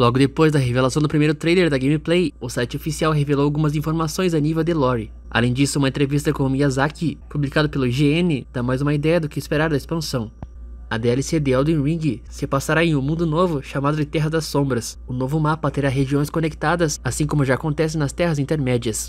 Logo depois da revelação do primeiro trailer da gameplay, o site oficial revelou algumas informações a nível de lore. Além disso, uma entrevista com Miyazaki, publicada pelo IGN, dá mais uma ideia do que esperar da expansão. A DLC de Elden Ring se passará em um mundo novo chamado de Terra das Sombras. O novo mapa terá regiões conectadas, assim como já acontece nas Terras Intermédias.